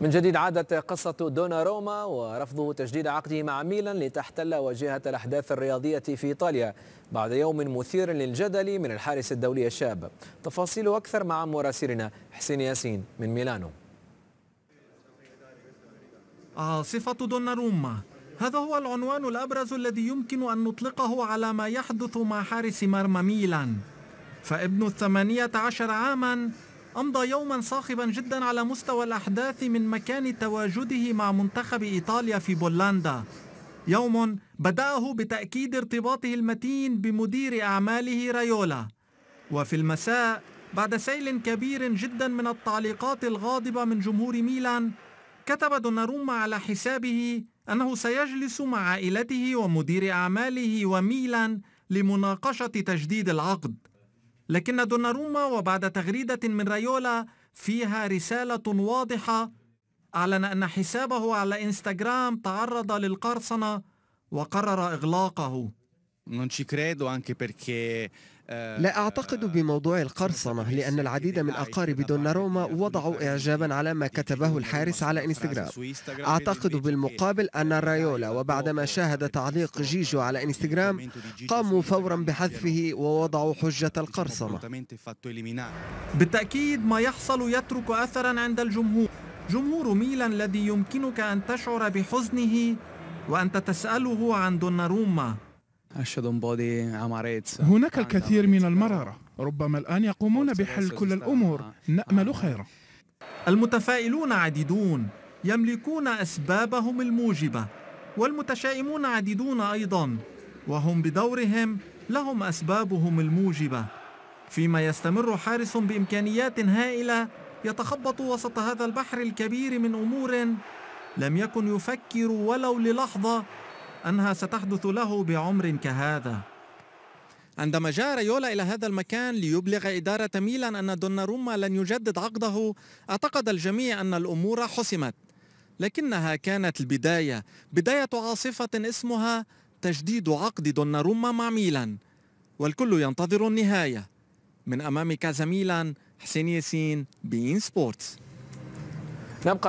من جديد عادت قصة دونا روما ورفضه تجديد عقده مع ميلان لتحتل واجهة الأحداث الرياضية في إيطاليا بعد يوم مثير للجدل من الحارس الدولي الشاب تفاصيل أكثر مع مراسلنا حسين ياسين من ميلانو عاصفة آه، دونا روما هذا هو العنوان الأبرز الذي يمكن أن نطلقه على ما يحدث مع حارس مرمى ميلان فابن الثمانية عشر عاماً أمضى يوما صاخبا جدا على مستوى الأحداث من مكان تواجده مع منتخب إيطاليا في بولندا يوم بدأه بتأكيد ارتباطه المتين بمدير أعماله رايولا وفي المساء بعد سيل كبير جدا من التعليقات الغاضبة من جمهور ميلان كتب دوناروما على حسابه أنه سيجلس مع عائلته ومدير أعماله وميلان لمناقشة تجديد العقد لكن دوناروما وبعد تغريدة من رايولا فيها رسالة واضحة أعلن أن حسابه على إنستغرام تعرض للقرصنة وقرر إغلاقه لا أعتقد بموضوع القرصنة لأن العديد من أقارب دوناروما وضعوا إعجابا على ما كتبه الحارس على إنستغرام أعتقد بالمقابل أن رايولا وبعدما شاهد تعليق جيجو على إنستغرام قاموا فورا بحذفه ووضعوا حجة القرصنة بالتأكيد ما يحصل يترك أثرا عند الجمهور جمهور ميلان الذي يمكنك أن تشعر بحزنه وأن تسأله عن دوناروما هناك الكثير من المرارة ربما الآن يقومون بحل كل الأمور نأمل آه. خيرا المتفائلون عديدون يملكون أسبابهم الموجبة والمتشائمون عديدون أيضا وهم بدورهم لهم أسبابهم الموجبة فيما يستمر حارس بإمكانيات هائلة يتخبط وسط هذا البحر الكبير من أمور لم يكن يفكر ولو للحظة أنها ستحدث له بعمر كهذا عندما جاء ريولا إلى هذا المكان ليبلغ إدارة ميلان أن دوناروما لن يجدد عقده اعتقد الجميع أن الأمور حسمت لكنها كانت البداية بداية عاصفة اسمها تجديد عقد دوناروما مع ميلان والكل ينتظر النهاية من أمام كازا ميلان حسين ياسين بين سبورتس نبقى